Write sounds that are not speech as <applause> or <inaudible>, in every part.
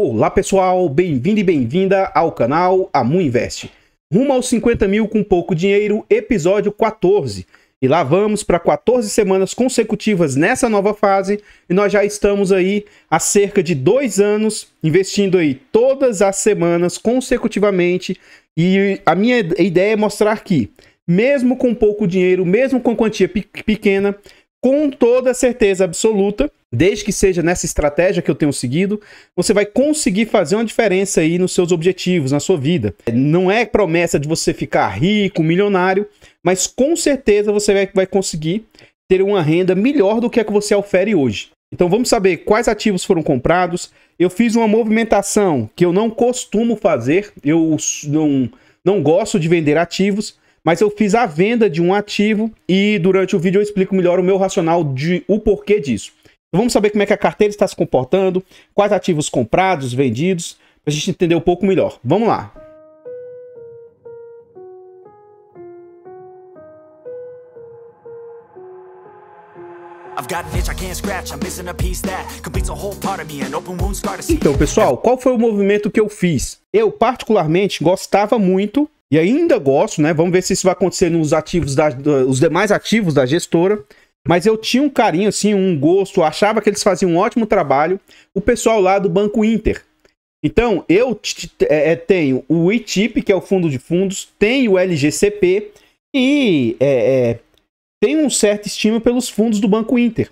Olá pessoal, bem-vindo e bem-vinda ao canal Amu Invest. Rumo aos 50 mil com pouco dinheiro, episódio 14. E lá vamos para 14 semanas consecutivas nessa nova fase e nós já estamos aí há cerca de dois anos investindo aí todas as semanas consecutivamente e a minha ideia é mostrar que mesmo com pouco dinheiro, mesmo com quantia pequena, com toda certeza absoluta, desde que seja nessa estratégia que eu tenho seguido, você vai conseguir fazer uma diferença aí nos seus objetivos, na sua vida. Não é promessa de você ficar rico, milionário, mas com certeza você vai, conseguir ter uma renda melhor do que a que você oferece hoje. Então vamos saber quais ativos foram comprados. Eu fiz uma movimentação que eu não costumo fazer, eu não, não gosto de vender ativos, mas eu fiz a venda de um ativo e durante o vídeo eu explico melhor o meu racional de o porquê disso. Então vamos saber como é que a carteira está se comportando, quais ativos comprados, vendidos, para a gente entender um pouco melhor. Vamos lá. Então, pessoal, qual foi o movimento que eu fiz? Eu particularmente gostava muito e ainda gosto, né? Vamos ver se isso vai acontecer nos ativos da, os demais ativos da gestora. Mas eu tinha um carinho, assim, um gosto, achava que eles faziam um ótimo trabalho. O pessoal lá do Banco Inter. Então, eu é, é, tenho o ITIP, que é o fundo de fundos, tenho o LGCP e é, é, tenho um certo estima pelos fundos do Banco Inter.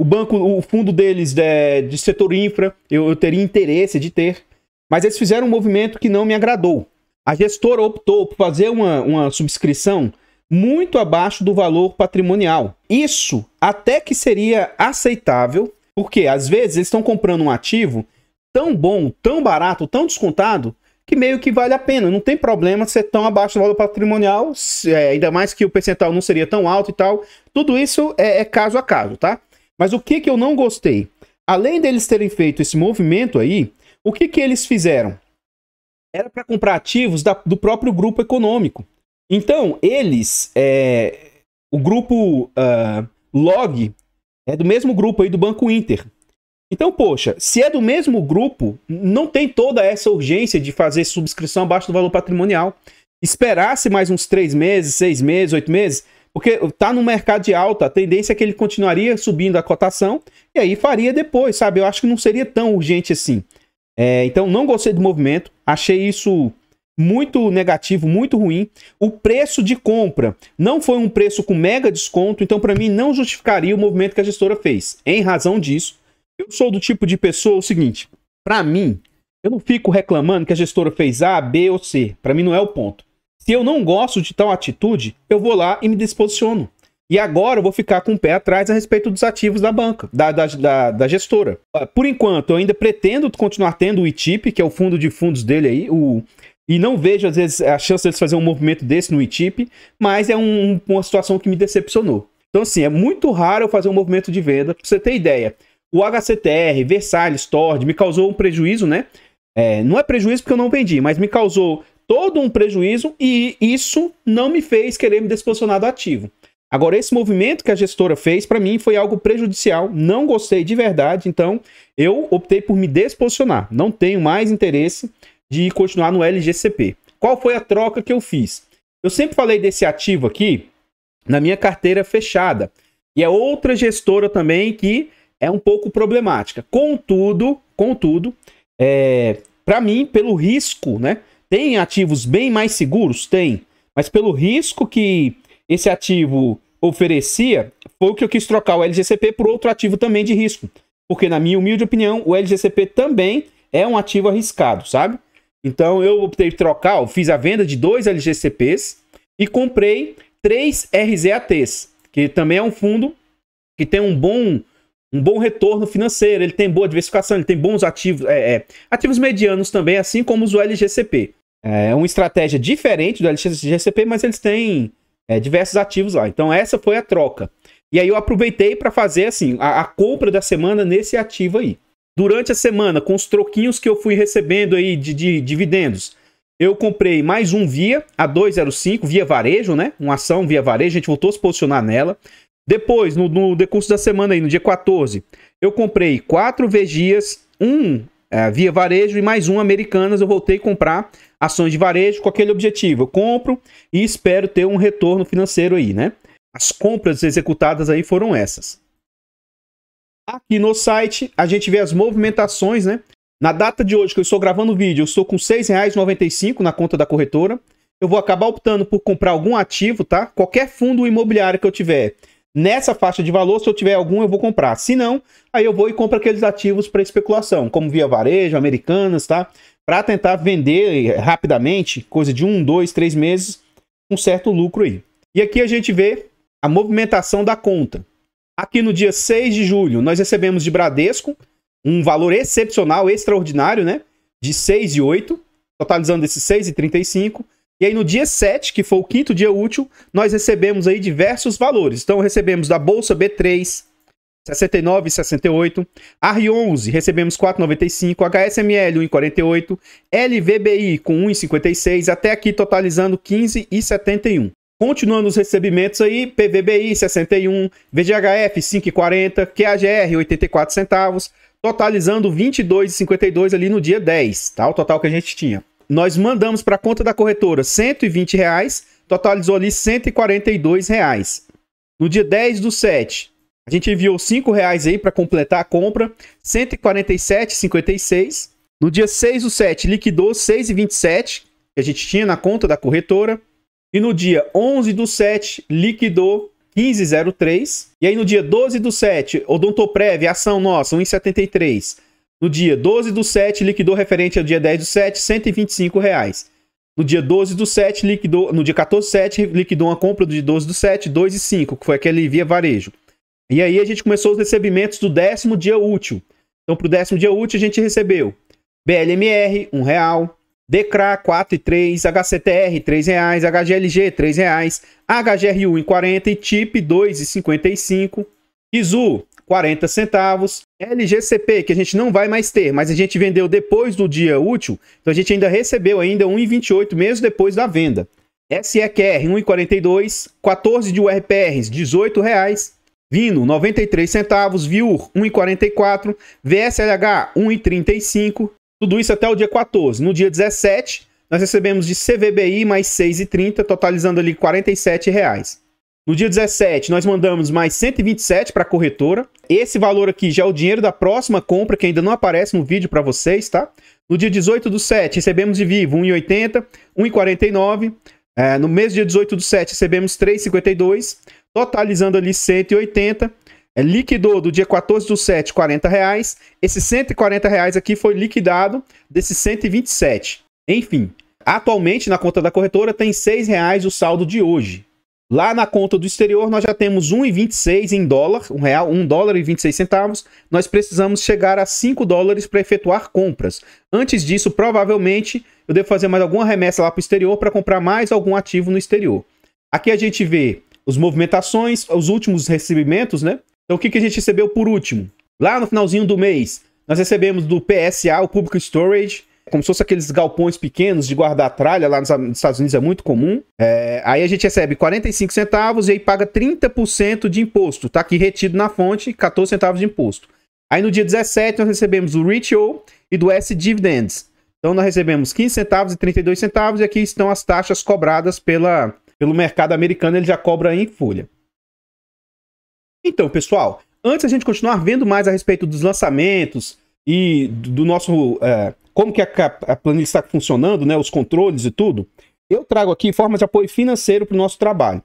O banco, o fundo deles de, é de setor infra, eu, eu teria interesse de ter, mas eles fizeram um movimento que não me agradou. A gestora optou por fazer uma, uma subscrição muito abaixo do valor patrimonial. Isso até que seria aceitável, porque às vezes eles estão comprando um ativo tão bom, tão barato, tão descontado, que meio que vale a pena. Não tem problema ser tão abaixo do valor patrimonial, é, ainda mais que o percentual não seria tão alto e tal. Tudo isso é, é caso a caso, tá? Mas o que, que eu não gostei? Além deles terem feito esse movimento aí, o que, que eles fizeram? era para comprar ativos da, do próprio grupo econômico. Então, eles, é, o grupo uh, Log, é do mesmo grupo aí do Banco Inter. Então, poxa, se é do mesmo grupo, não tem toda essa urgência de fazer subscrição abaixo do valor patrimonial. Esperasse mais uns três meses, seis meses, oito meses, porque tá no mercado de alta, a tendência é que ele continuaria subindo a cotação e aí faria depois, sabe? Eu acho que não seria tão urgente assim. É, então, não gostei do movimento, achei isso muito negativo, muito ruim. O preço de compra não foi um preço com mega desconto, então para mim não justificaria o movimento que a gestora fez. Em razão disso, eu sou do tipo de pessoa o seguinte, para mim, eu não fico reclamando que a gestora fez A, B ou C, para mim não é o ponto. Se eu não gosto de tal atitude, eu vou lá e me desposiciono. E agora eu vou ficar com o pé atrás a respeito dos ativos da banca, da, da, da, da gestora. Ah, por enquanto, eu ainda pretendo continuar tendo o ITIP, que é o fundo de fundos dele aí, o, e não vejo, às vezes, a chance deles fazer um movimento desse no ITIP, mas é um, uma situação que me decepcionou. Então, assim, é muito raro eu fazer um movimento de venda. Pra você ter ideia, o HCTR, Versalhes, Tord, me causou um prejuízo, né? É, não é prejuízo porque eu não vendi, mas me causou todo um prejuízo e isso não me fez querer me desposicionar do ativo. Agora, esse movimento que a gestora fez, para mim, foi algo prejudicial. Não gostei de verdade, então eu optei por me desposicionar. Não tenho mais interesse de continuar no LGCP. Qual foi a troca que eu fiz? Eu sempre falei desse ativo aqui na minha carteira fechada. E é outra gestora também que é um pouco problemática. Contudo, contudo, é, para mim, pelo risco, né? Tem ativos bem mais seguros? Tem. Mas pelo risco que esse ativo oferecia foi o que eu quis trocar o LGCP por outro ativo também de risco. Porque, na minha humilde opinião, o LGCP também é um ativo arriscado, sabe? Então eu optei por trocar, eu fiz a venda de dois LGCPs e comprei três RZATs, que também é um fundo que tem um bom, um bom retorno financeiro, ele tem boa diversificação, ele tem bons ativos, é, é, ativos medianos também, assim como os do LGCP. É uma estratégia diferente do LGCP, mas eles têm é, diversos ativos lá. Então essa foi a troca. E aí eu aproveitei para fazer assim a, a, compra da semana nesse ativo aí. Durante a semana, com os troquinhos que eu fui recebendo aí de, de dividendos, eu comprei mais um Via, a 205, Via Varejo, né? Uma ação Via Varejo, a gente voltou a se posicionar nela. Depois, no, no decurso da semana aí, no dia 14, eu comprei quatro vegias um é, via varejo e mais um Americanas. Eu voltei a comprar ações de varejo com aquele objetivo. Eu compro e espero ter um retorno financeiro aí, né? As compras executadas aí foram essas. Aqui no site a gente vê as movimentações, né? Na data de hoje que eu estou gravando o vídeo, eu estou com R$ 6,95 na conta da corretora. Eu vou acabar optando por comprar algum ativo, tá? Qualquer fundo imobiliário que eu tiver Nessa faixa de valor, se eu tiver algum, eu vou comprar. Se não, aí eu vou e compro aqueles ativos para especulação, como via varejo, americanas, tá? Para tentar vender eh, rapidamente, coisa de um, dois, três meses, um certo lucro aí. E aqui a gente vê a movimentação da conta. Aqui no dia 6 de julho, nós recebemos de Bradesco um valor excepcional, extraordinário, né? De 6,8, totalizando esses 6,35. E aí no dia 7, que foi o quinto dia útil, nós recebemos aí diversos valores. Então recebemos da bolsa B3 69,68, R11 recebemos 4,95, HSML 1,48, LVBI com 1,56, até aqui totalizando 15,71. Continuando os recebimentos aí, PVBI 61, VGHF 5,40, QAGR 84 centavos, totalizando 22,52 ali no dia 10, tá? O total que a gente tinha nós mandamos para a conta da corretora 120 reais, totalizou ali 142 reais. No dia 10 do 7, a gente enviou 5 reais aí para completar a compra, 147,56. No dia 6 do 7, liquidou 6,27 que a gente tinha na conta da corretora. E no dia 11 do 7, liquidou 15,03. E aí no dia 12 do 7, Odontoprev, ação nossa, 1,73 no dia 12 do 7, liquidou referente ao dia 10 do 7, 125 reais. No dia 12 do 7, liquidou, no dia 14 do 7, liquidou uma compra do dia 12 do 7, 2,5, que foi aquele via varejo. E aí a gente começou os recebimentos do décimo dia útil. Então, para o décimo dia útil, a gente recebeu BLMR, R$ 1,00, DECRA, R$ 4,03, HCTR, R$ 3,00, HGLG, R$ 3,00, HGRU em e TIP, R$ 2,55. ISU, 40 centavos. LGCP, que a gente não vai mais ter, mas a gente vendeu depois do dia útil, então a gente ainda recebeu ainda 1,28 mesmo depois da venda. SEQR 1,42, 14 de URPRs, 18 reais. Vino 93 centavos, Viur 1,44, VSLH 1,35. Tudo isso até o dia 14. No dia 17, nós recebemos de CVBI mais 6,30, totalizando ali R$ 47. Reais. No dia 17, nós mandamos mais 127 para a corretora. Esse valor aqui já é o dinheiro da próxima compra, que ainda não aparece no vídeo para vocês, tá? No dia 18 do 7, recebemos de vivo 1,80, 1,49. É, no mês dia 18 do 7, recebemos 3,52, totalizando ali 180. É, liquidou do dia 14 do 7, 40 reais. Esse 140 reais aqui foi liquidado desse 127. Enfim, atualmente na conta da corretora tem 6 reais o saldo de hoje. Lá na conta do exterior nós já temos 1,26 em dólar, um real, 1 dólar e 26 centavos. Nós precisamos chegar a 5 dólares para efetuar compras. Antes disso, provavelmente, eu devo fazer mais alguma remessa lá para o exterior para comprar mais algum ativo no exterior. Aqui a gente vê as movimentações, os últimos recebimentos, né? Então o que, que a gente recebeu por último? Lá no finalzinho do mês, nós recebemos do PSA, o Public Storage, como se fosse aqueles galpões pequenos de guardar tralha, lá nos Estados Unidos é muito comum. É, aí a gente recebe 45 centavos e aí paga 30% de imposto. Tá aqui retido na fonte, 14 centavos de imposto. Aí no dia 17 nós recebemos o Ritual e do S-Dividends. Então nós recebemos 15 centavos e 32 centavos e aqui estão as taxas cobradas pela, pelo mercado americano, ele já cobra em folha. Então, pessoal, antes a gente continuar vendo mais a respeito dos lançamentos e do nosso é, como que a, a planilha está funcionando, né, os controles e tudo, eu trago aqui formas de apoio financeiro para o nosso trabalho.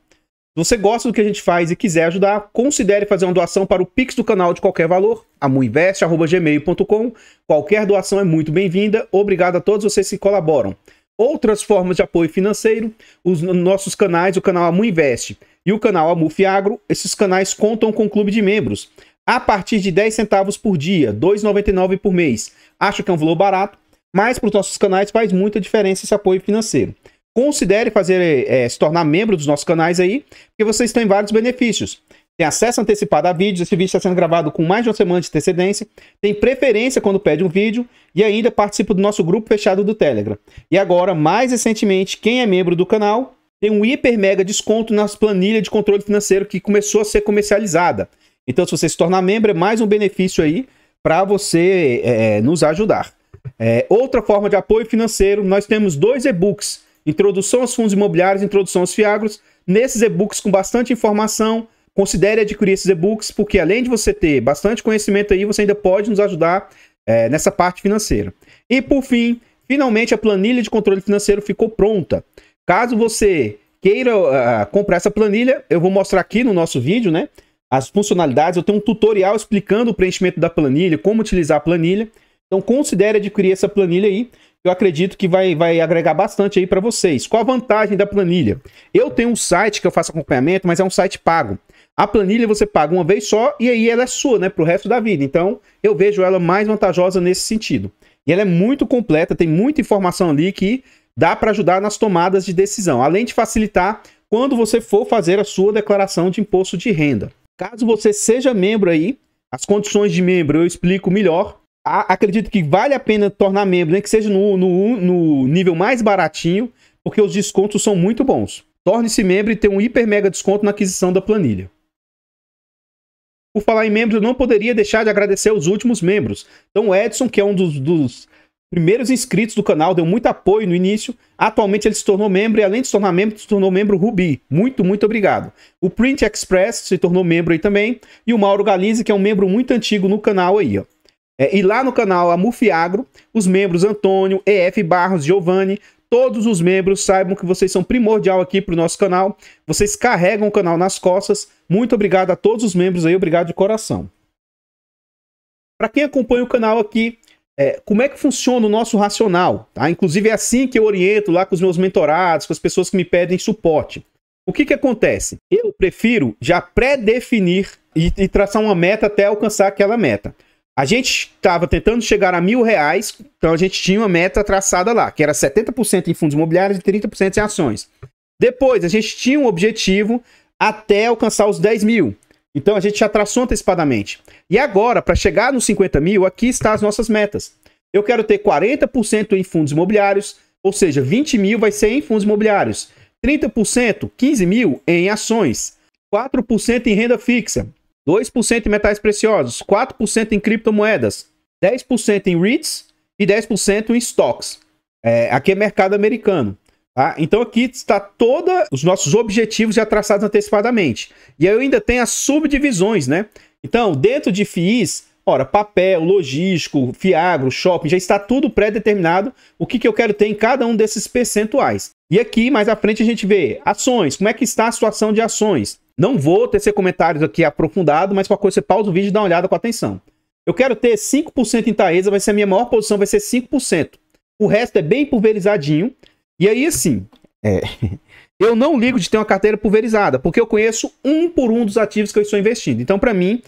Se você gosta do que a gente faz e quiser ajudar, considere fazer uma doação para o Pix do canal de qualquer valor, amuinvest.gmail.com. Qualquer doação é muito bem-vinda. Obrigado a todos vocês que colaboram. Outras formas de apoio financeiro, os nossos canais, o canal Amu Invest e o canal Amu Fiagro, esses canais contam com clube de membros. A partir de 10 centavos por dia, 2,99 por mês. Acho que é um valor barato? mas para os nossos canais faz muita diferença esse apoio financeiro. Considere fazer é, se tornar membro dos nossos canais aí, porque vocês têm vários benefícios. Tem acesso antecipado a vídeos, esse vídeo está sendo gravado com mais de uma semana de antecedência. Tem preferência quando pede um vídeo e ainda participa do nosso grupo fechado do Telegram. E agora, mais recentemente, quem é membro do canal tem um hiper mega desconto nas planilhas de controle financeiro que começou a ser comercializada. Então, se você se tornar membro, é mais um benefício aí para você é, nos ajudar. É, outra forma de apoio financeiro, nós temos dois e-books: Introdução aos Fundos Imobiliários, Introdução aos Fiagros. Nesses e-books com bastante informação, considere adquirir esses e-books, porque além de você ter bastante conhecimento aí, você ainda pode nos ajudar é, nessa parte financeira. E por fim, finalmente a planilha de controle financeiro ficou pronta. Caso você queira uh, comprar essa planilha, eu vou mostrar aqui no nosso vídeo, né? As funcionalidades, eu tenho um tutorial explicando o preenchimento da planilha, como utilizar a planilha. Então considere adquirir essa planilha aí. Eu acredito que vai, vai agregar bastante aí para vocês. Qual a vantagem da planilha? Eu tenho um site que eu faço acompanhamento, mas é um site pago. A planilha você paga uma vez só e aí ela é sua, né, para o resto da vida. Então eu vejo ela mais vantajosa nesse sentido. E ela é muito completa, tem muita informação ali que dá para ajudar nas tomadas de decisão, além de facilitar quando você for fazer a sua declaração de imposto de renda. Caso você seja membro aí, as condições de membro eu explico melhor a, acredito que vale a pena tornar membro, nem que seja no, no, no nível mais baratinho, porque os descontos são muito bons. Torne-se membro e tenha um hiper mega desconto na aquisição da planilha. Por falar em membros, eu não poderia deixar de agradecer os últimos membros. Então, o Edson, que é um dos, dos primeiros inscritos do canal, deu muito apoio no início. Atualmente ele se tornou membro e além de se tornar membro, se tornou membro Rubi. Muito, muito obrigado. O Print Express se tornou membro aí também. E o Mauro Galinze, que é um membro muito antigo no canal aí, ó. É, e lá no canal Amufiagro, os membros Antônio, EF Barros, Giovanni, todos os membros saibam que vocês são primordial aqui para o nosso canal. Vocês carregam o canal nas costas. Muito obrigado a todos os membros aí, obrigado de coração. Para quem acompanha o canal aqui, é, como é que funciona o nosso racional? Tá? Inclusive é assim que eu oriento lá com os meus mentorados, com as pessoas que me pedem suporte. O que, que acontece? Eu prefiro já pré-definir e, e traçar uma meta até alcançar aquela meta. A gente estava tentando chegar a mil reais, então a gente tinha uma meta traçada lá, que era 70% em fundos imobiliários e 30% em ações. Depois, a gente tinha um objetivo até alcançar os 10 mil. Então a gente já traçou antecipadamente. E agora, para chegar nos 50 mil, aqui estão as nossas metas. Eu quero ter 40% em fundos imobiliários, ou seja, 20 mil vai ser em fundos imobiliários, 30%, 15 mil em ações, 4% em renda fixa, 2% em metais preciosos, 4% em criptomoedas, 10% em REITs e 10% em stocks. É, aqui é mercado americano. Tá? Então aqui está todos os nossos objetivos já traçados antecipadamente. E aí eu ainda tenho as subdivisões, né? Então, dentro de FIIs, ora, papel, logístico, fiagro, shopping, já está tudo pré-determinado o que, que eu quero ter em cada um desses percentuais. E aqui, mais à frente, a gente vê ações, como é que está a situação de ações. Não vou tecer comentários aqui aprofundado, mas para coisa você pausa o vídeo e dá uma olhada com atenção. Eu quero ter 5% em Taesa, vai ser a minha maior posição, vai ser 5%. O resto é bem pulverizadinho. E aí, assim, é, <laughs> eu não ligo de ter uma carteira pulverizada, porque eu conheço um por um dos ativos que eu estou investindo. Então, para mim,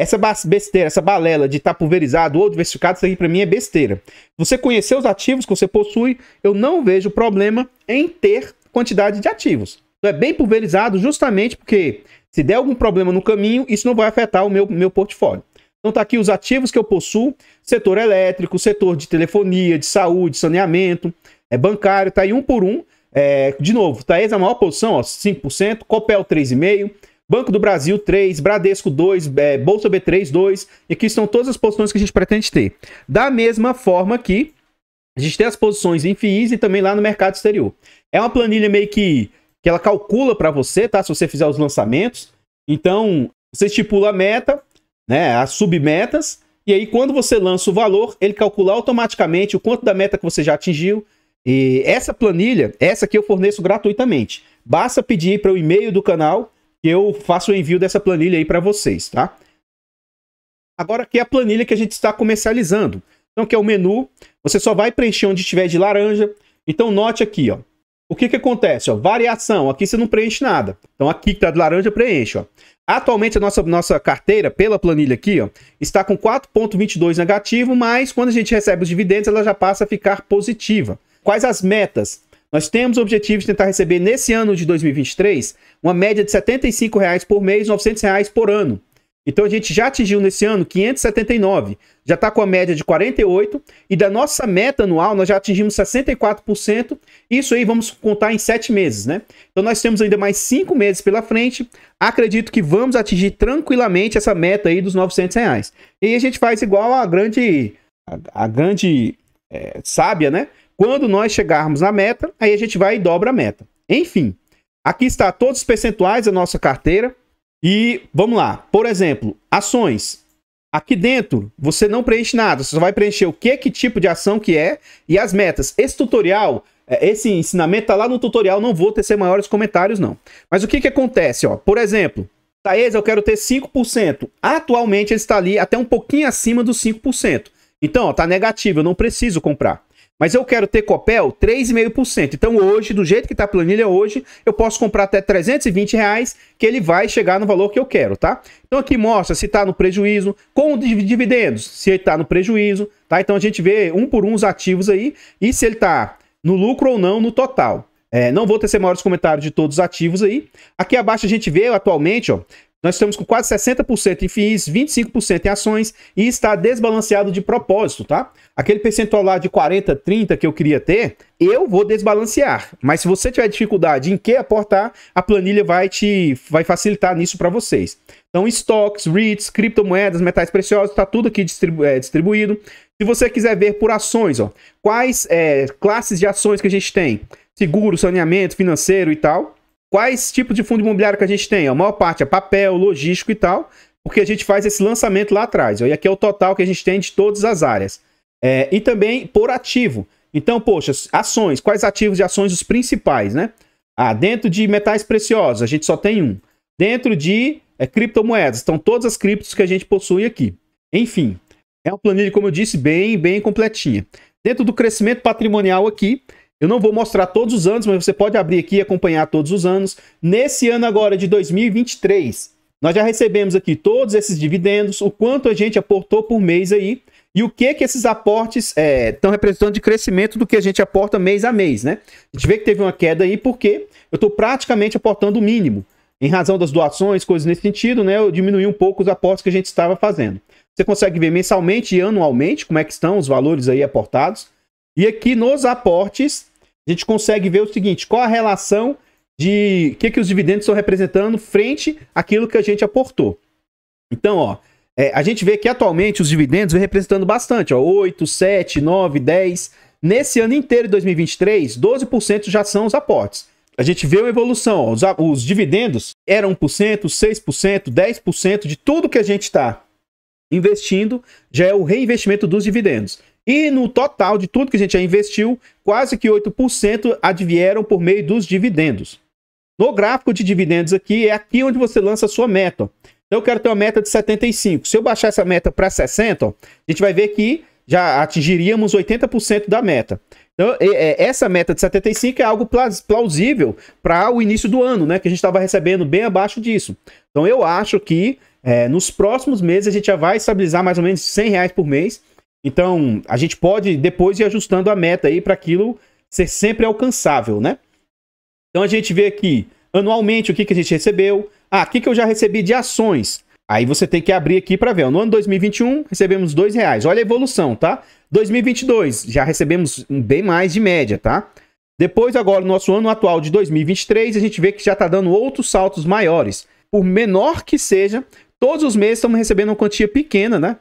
essa besteira, essa balela de estar tá pulverizado ou diversificado, isso aqui para mim é besteira. Você conhecer os ativos que você possui, eu não vejo problema em ter quantidade de ativos. Então, é bem pulverizado justamente porque se der algum problema no caminho, isso não vai afetar o meu, meu portfólio. Então tá aqui os ativos que eu possuo, setor elétrico, setor de telefonia, de saúde, saneamento, é bancário, tá aí um por um. É, de novo, Taesa tá é a maior posição, ó, 5%, Copel 3,5%, Banco do Brasil 3%, Bradesco 2%, é, Bolsa B3 2%, e aqui estão todas as posições que a gente pretende ter. Da mesma forma que a gente tem as posições em FIIs e também lá no mercado exterior. É uma planilha meio que que ela calcula para você, tá? Se você fizer os lançamentos. Então, você estipula a meta, né, as submetas, e aí quando você lança o valor, ele calcula automaticamente o quanto da meta que você já atingiu. E essa planilha, essa que eu forneço gratuitamente. Basta pedir para o e-mail do canal que eu faço o envio dessa planilha aí para vocês, tá? Agora aqui é a planilha que a gente está comercializando. Então que é o menu, você só vai preencher onde estiver de laranja. Então note aqui, ó. O que que acontece? Ó, variação. Aqui você não preenche nada. Então aqui que está de laranja preenche. Ó. Atualmente a nossa, nossa carteira, pela planilha aqui, ó, está com 4,22 negativo, mas quando a gente recebe os dividendos, ela já passa a ficar positiva. Quais as metas? Nós temos o objetivo de tentar receber nesse ano de 2023 uma média de R$ 75 reais por mês, R$ 900 reais por ano. Então a gente já atingiu nesse ano 579, já está com a média de 48 e da nossa meta anual nós já atingimos 64%. Isso aí vamos contar em 7 meses, né? Então nós temos ainda mais 5 meses pela frente. Acredito que vamos atingir tranquilamente essa meta aí dos 900 reais. E a gente faz igual a grande, a, a grande é, sábia, né? Quando nós chegarmos na meta, aí a gente vai e dobra a meta. Enfim, aqui está todos os percentuais da nossa carteira. E vamos lá. Por exemplo, ações. Aqui dentro, você não preenche nada, você só vai preencher o que, que tipo de ação que é e as metas. Esse tutorial, é, esse ensinamento tá lá no tutorial, não vou tecer maiores comentários não. Mas o que que acontece, ó? Por exemplo, Thaís, eu quero ter 5%. Atualmente ele está ali até um pouquinho acima dos 5%. Então, está tá negativo, eu não preciso comprar. Mas eu quero ter Copel 3,5%. Então hoje, do jeito que está a planilha hoje, eu posso comprar até 320 reais, que ele vai chegar no valor que eu quero, tá? Então aqui mostra se está no prejuízo, com dividendos, se ele está no prejuízo, tá? Então a gente vê um por um os ativos aí e se ele está no lucro ou não no total. É, não vou tecer maiores comentários de todos os ativos aí. Aqui abaixo a gente vê atualmente, ó, nós estamos com quase 60% em FIIs, 25% em ações e está desbalanceado de propósito, tá? Aquele percentual lá de 40, 30 que eu queria ter, eu vou desbalancear. Mas se você tiver dificuldade em que aportar, a planilha vai te vai facilitar nisso para vocês. Então, estoques, REITs, criptomoedas, metais preciosos, está tudo aqui distribu é, distribuído. Se você quiser ver por ações, ó, quais é, classes de ações que a gente tem, seguro, saneamento, financeiro e tal, Quais tipos de fundo imobiliário que a gente tem? A maior parte é papel, logístico e tal, porque a gente faz esse lançamento lá atrás. e aqui é o total que a gente tem de todas as áreas. É, e também por ativo. Então, poxa, ações. Quais ativos de ações os principais, né? Ah, dentro de metais preciosos, a gente só tem um. Dentro de é, criptomoedas, estão todas as criptos que a gente possui aqui. Enfim, é uma planilha, como eu disse, bem, bem completinha. Dentro do crescimento patrimonial aqui, eu não vou mostrar todos os anos, mas você pode abrir aqui e acompanhar todos os anos. Nesse ano agora de 2023, nós já recebemos aqui todos esses dividendos, o quanto a gente aportou por mês aí e o que que esses aportes estão é, representando de crescimento do que a gente aporta mês a mês, né? A gente vê que teve uma queda aí porque eu estou praticamente aportando o mínimo. Em razão das doações, coisas nesse sentido, né? Eu diminui um pouco os aportes que a gente estava fazendo. Você consegue ver mensalmente e anualmente como é que estão os valores aí aportados. E aqui nos aportes, a gente consegue ver o seguinte: qual a relação de o que, que os dividendos estão representando frente àquilo que a gente aportou. Então, ó, é, a gente vê que atualmente os dividendos vem representando bastante, ó, 8, 7, 9, 10. Nesse ano inteiro de 2023, 12% já são os aportes. A gente vê uma evolução, ó, os, os dividendos eram 1%, 6%, 10% de tudo que a gente está investindo já é o reinvestimento dos dividendos. E no total de tudo que a gente já investiu, quase que 8% advieram por meio dos dividendos. No gráfico de dividendos aqui, é aqui onde você lança a sua meta. Então eu quero ter uma meta de 75. Se eu baixar essa meta para 60, ó, a gente vai ver que já atingiríamos 80% da meta. Então, é, é, essa meta de 75 é algo plausível para o início do ano, né? Que a gente estava recebendo bem abaixo disso. Então, eu acho que é, nos próximos meses a gente já vai estabilizar mais ou menos 100 reais por mês. Então, a gente pode depois ir ajustando a meta aí para aquilo ser sempre alcançável, né? Então a gente vê aqui anualmente o que, que a gente recebeu. Ah, o que, que eu já recebi de ações? Aí você tem que abrir aqui para ver. No ano 2021 recebemos dois reais. Olha a evolução, tá? 2022 já recebemos bem mais de média, tá? Depois agora nosso ano atual de 2023 a gente vê que já está dando outros saltos maiores. Por menor que seja, todos os meses estamos recebendo uma quantia pequena, né?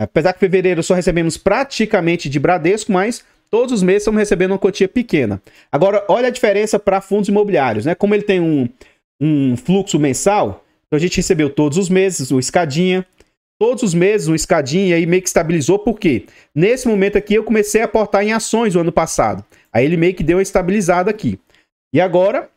Apesar que fevereiro só recebemos praticamente de Bradesco, mas todos os meses estamos recebendo uma quantia pequena. Agora, olha a diferença para fundos imobiliários, né? Como ele tem um, um fluxo mensal, então a gente recebeu todos os meses uma escadinha, todos os meses uma escadinha e aí meio que estabilizou, porque nesse momento aqui eu comecei a aportar em ações o ano passado. Aí ele meio que deu uma estabilizada aqui. E agora,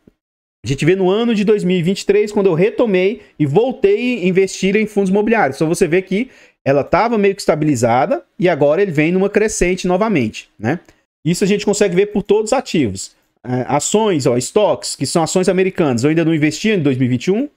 a gente vê no ano de 2023, quando eu retomei e voltei a investir em fundos imobiliários. Então você vê que ela estava meio que estabilizada e agora ele vem numa crescente novamente, né? Isso a gente consegue ver por todos os ativos. É, ações, ó, estoques, que são ações americanas. Eu ainda não investi em 2021,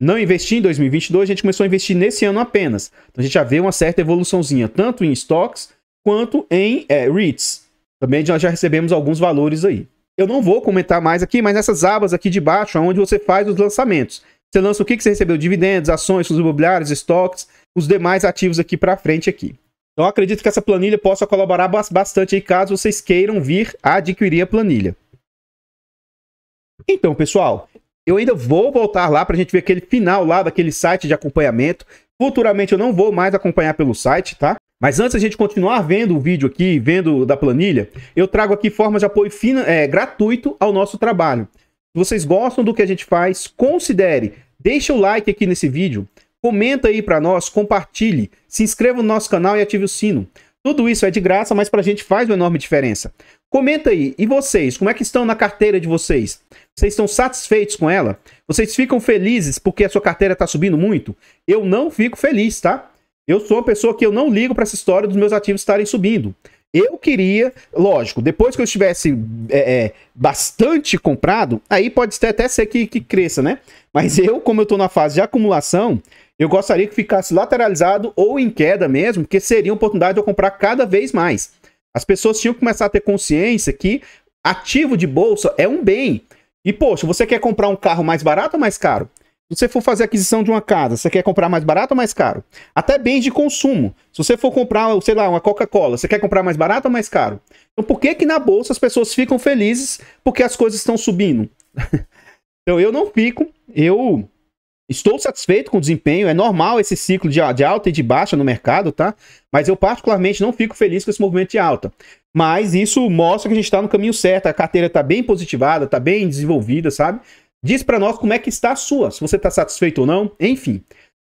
não investi em 2022, a gente começou a investir nesse ano apenas. Então a gente já vê uma certa evoluçãozinha, tanto em estoques quanto em é, REITs. Também nós já recebemos alguns valores aí. Eu não vou comentar mais aqui, mas nessas abas aqui de baixo é onde você faz os lançamentos. Você lança o que, que você recebeu, dividendos, ações, fundos imobiliários, estoques, os demais ativos aqui para frente aqui. Então acredito que essa planilha possa colaborar bastante aí caso vocês queiram vir adquirir a planilha. Então, pessoal, eu ainda vou voltar lá para a gente ver aquele final lá daquele site de acompanhamento. Futuramente eu não vou mais acompanhar pelo site, tá? Mas antes a gente continuar vendo o vídeo aqui, vendo da planilha, eu trago aqui formas de apoio fina, é, gratuito ao nosso trabalho. Se vocês gostam do que a gente faz, considere, deixa o like aqui nesse vídeo, Comenta aí para nós, compartilhe, se inscreva no nosso canal e ative o sino. Tudo isso é de graça, mas para a gente faz uma enorme diferença. Comenta aí, e vocês, como é que estão na carteira de vocês? Vocês estão satisfeitos com ela? Vocês ficam felizes porque a sua carteira está subindo muito? Eu não fico feliz, tá? Eu sou uma pessoa que eu não ligo para essa história dos meus ativos estarem subindo. Eu queria, lógico, depois que eu estivesse é, é, bastante comprado, aí pode até ser que, que cresça, né? Mas eu, como eu estou na fase de acumulação, eu gostaria que ficasse lateralizado ou em queda mesmo, porque seria uma oportunidade de eu comprar cada vez mais. As pessoas tinham que começar a ter consciência que ativo de bolsa é um bem. E, poxa, você quer comprar um carro mais barato ou mais caro? Se você for fazer aquisição de uma casa, você quer comprar mais barato ou mais caro? Até bens de consumo. Se você for comprar, sei lá, uma Coca-Cola, você quer comprar mais barato ou mais caro? Então por que que na bolsa as pessoas ficam felizes porque as coisas estão subindo? <laughs> então eu não fico, eu Estou satisfeito com o desempenho, é normal esse ciclo de, de alta e de baixa no mercado, tá? Mas eu particularmente não fico feliz com esse movimento de alta. Mas isso mostra que a gente está no caminho certo, a carteira está bem positivada, está bem desenvolvida, sabe? Diz para nós como é que está a sua, se você está satisfeito ou não, enfim.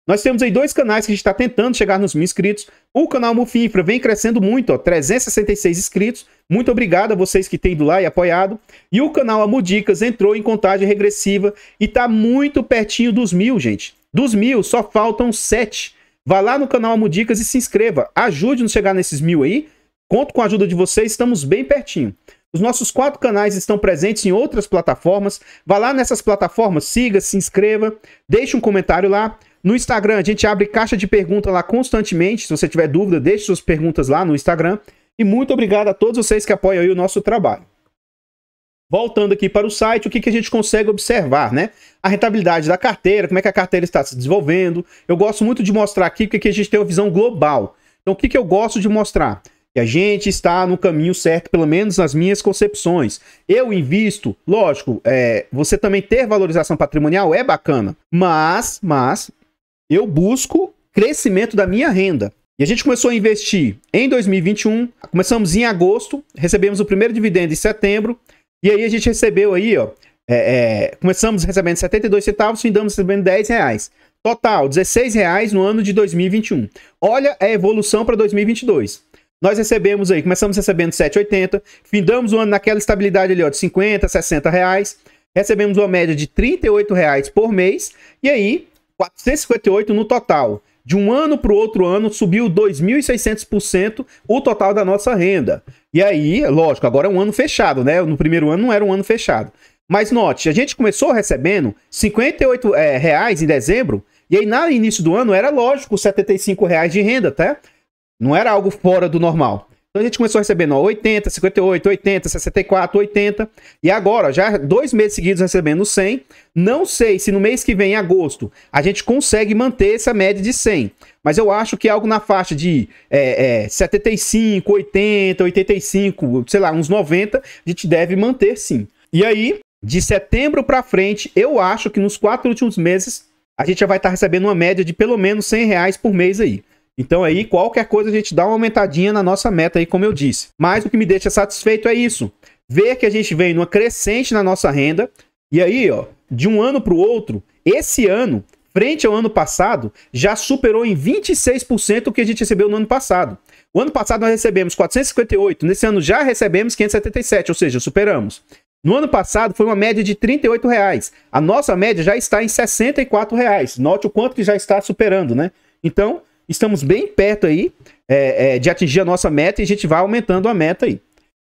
Nós temos aí dois canais que a gente está tentando chegar nos mil inscritos. O canal Mufinfra vem crescendo muito, ó, 366 inscritos. Muito obrigado a vocês que têm ido lá e apoiado. E o canal Amudicas entrou em contagem regressiva e está muito pertinho dos mil, gente. Dos mil, só faltam sete. Vá lá no canal Amudicas e se inscreva. Ajude-nos a chegar nesses mil aí. Conto com a ajuda de vocês, estamos bem pertinho. Os nossos quatro canais estão presentes em outras plataformas. Vá lá nessas plataformas, siga, se inscreva, deixe um comentário lá. No Instagram, a gente abre caixa de pergunta lá constantemente. Se você tiver dúvida, deixe suas perguntas lá no Instagram. E muito obrigado a todos vocês que apoiam aí o nosso trabalho. Voltando aqui para o site, o que, que a gente consegue observar, né? A rentabilidade da carteira, como é que a carteira está se desenvolvendo. Eu gosto muito de mostrar aqui porque aqui a gente tem uma visão global. Então, o que, que eu gosto de mostrar? Que a gente está no caminho certo, pelo menos nas minhas concepções. Eu invisto, lógico, é, você também ter valorização patrimonial é bacana, mas, mas eu busco crescimento da minha renda. E a gente começou a investir em 2021, começamos em agosto, recebemos o primeiro dividendo em setembro, e aí a gente recebeu aí, ó, é, é, começamos recebendo 72 centavos, findamos recebendo 10 reais. Total, 16 reais no ano de 2021. Olha a evolução para 2022. Nós recebemos aí, começamos recebendo 7,80, findamos o ano naquela estabilidade ali, ó, de 50, 60 reais recebemos uma média de 38 reais por mês, e aí 458 no total. De um ano para o outro ano, subiu 2.600% o total da nossa renda. E aí, lógico, agora é um ano fechado, né? No primeiro ano não era um ano fechado. Mas note, a gente começou recebendo 58 é, reais em dezembro, e aí no início do ano era lógico 75 reais de renda, tá? Não era algo fora do normal. Então a gente começou recebendo ó, 80, 58, 80, 64, 80. E agora, já dois meses seguidos recebendo 100. Não sei se no mês que vem, em agosto, a gente consegue manter essa média de 100. Mas eu acho que é algo na faixa de é, é, 75, 80, 85, sei lá, uns 90, a gente deve manter sim. E aí, de setembro para frente, eu acho que nos quatro últimos meses, a gente já vai estar tá recebendo uma média de pelo menos 100 reais por mês aí. Então aí, qualquer coisa a gente dá uma aumentadinha na nossa meta aí, como eu disse. Mas o que me deixa satisfeito é isso. Ver que a gente vem numa crescente na nossa renda. E aí, ó, de um ano para o outro, esse ano, frente ao ano passado, já superou em 26% o que a gente recebeu no ano passado. O ano passado nós recebemos 458, nesse ano já recebemos 577, ou seja, superamos. No ano passado foi uma média de R$ reais. A nossa média já está em R$ reais. Note o quanto que já está superando, né? Então, estamos bem perto aí é, é, de atingir a nossa meta e a gente vai aumentando a meta aí.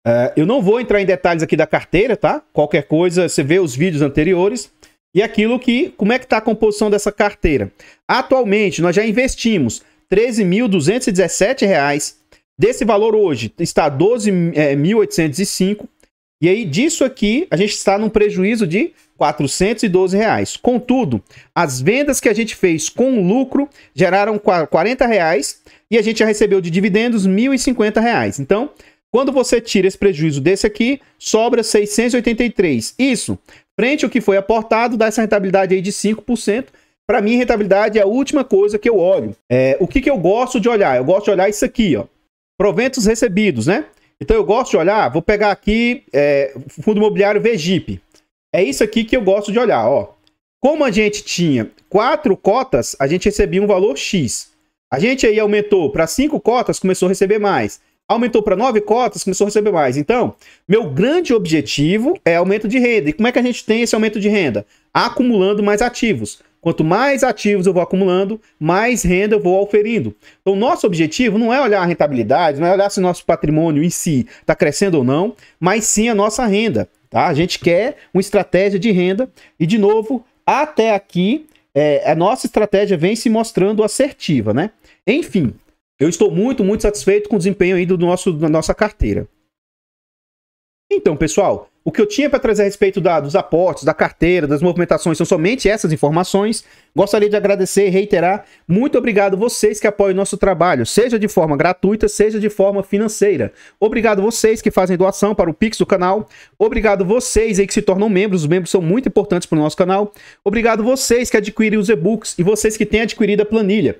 É, eu não vou entrar em detalhes aqui da carteira, tá? Qualquer coisa, você vê os vídeos anteriores e aquilo que, como é que está a composição dessa carteira. Atualmente, nós já investimos R$ 13.217, desse valor hoje está R$ 12.805, é, e aí disso aqui a gente está num prejuízo de 412 reais. Contudo, as vendas que a gente fez com lucro geraram 40 reais e a gente já recebeu de dividendos 1.050 reais. Então, quando você tira esse prejuízo desse aqui, sobra 683. Isso, frente ao que foi aportado, dá essa rentabilidade aí de 5%. Para mim, rentabilidade é a última coisa que eu olho. É, o que, que eu gosto de olhar? Eu gosto de olhar isso aqui, ó. Proventos recebidos, né? Então eu gosto de olhar, vou pegar aqui é, fundo imobiliário VGIP. É isso aqui que eu gosto de olhar, ó. Como a gente tinha quatro cotas, a gente recebia um valor X. A gente aí aumentou para cinco cotas, começou a receber mais. Aumentou para nove cotas, começou a receber mais. Então, meu grande objetivo é aumento de renda. E como é que a gente tem esse aumento de renda? Acumulando mais ativos. Quanto mais ativos eu vou acumulando, mais renda eu vou oferindo. Então, nosso objetivo não é olhar a rentabilidade, não é olhar se o nosso patrimônio em si está crescendo ou não, mas sim a nossa renda. Tá? A gente quer uma estratégia de renda e, de novo, até aqui, é, a nossa estratégia vem se mostrando assertiva. Né? Enfim, eu estou muito, muito satisfeito com o desempenho aí do nosso, da nossa carteira. Então, pessoal, o que eu tinha para trazer a respeito da, dos aportes, da carteira, das movimentações, são somente essas informações. Gostaria de agradecer e reiterar. Muito obrigado vocês que apoiam o nosso trabalho, seja de forma gratuita, seja de forma financeira. Obrigado vocês que fazem doação para o Pix do canal. Obrigado vocês aí que se tornam membros. Os membros são muito importantes para o nosso canal. Obrigado vocês que adquirem os e-books e vocês que têm adquirido a planilha.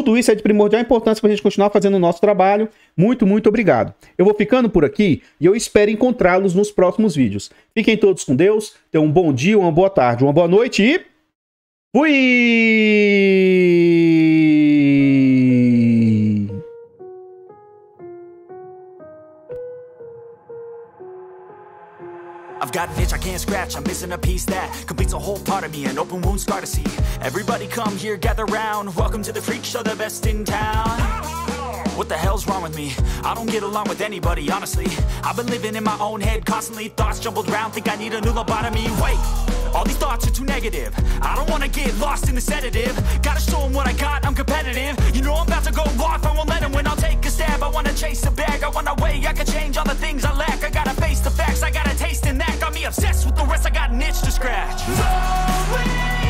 Tudo isso é de primordial importância para a gente continuar fazendo o nosso trabalho. Muito, muito obrigado. Eu vou ficando por aqui e eu espero encontrá-los nos próximos vídeos. Fiquem todos com Deus, tenham um bom dia, uma boa tarde, uma boa noite e fui! I've got an itch I can't scratch I'm missing a piece that completes a whole part of me An open wound scar to see Everybody come here, gather round Welcome to the freak show, the best in town What the hell's wrong with me? I don't get along with anybody, honestly I've been living in my own head constantly Thoughts jumbled round, think I need a new lobotomy Wait! All these thoughts are too negative I don't wanna get lost in the sedative Gotta show them what I got, I'm competitive You know I'm about to go off, I won't let them win I'll take a stab, I wanna chase a bag I wanna weigh, I can change all the things I lack I gotta face the facts, I gotta taste in that Got me obsessed with the rest, I got an itch to scratch Always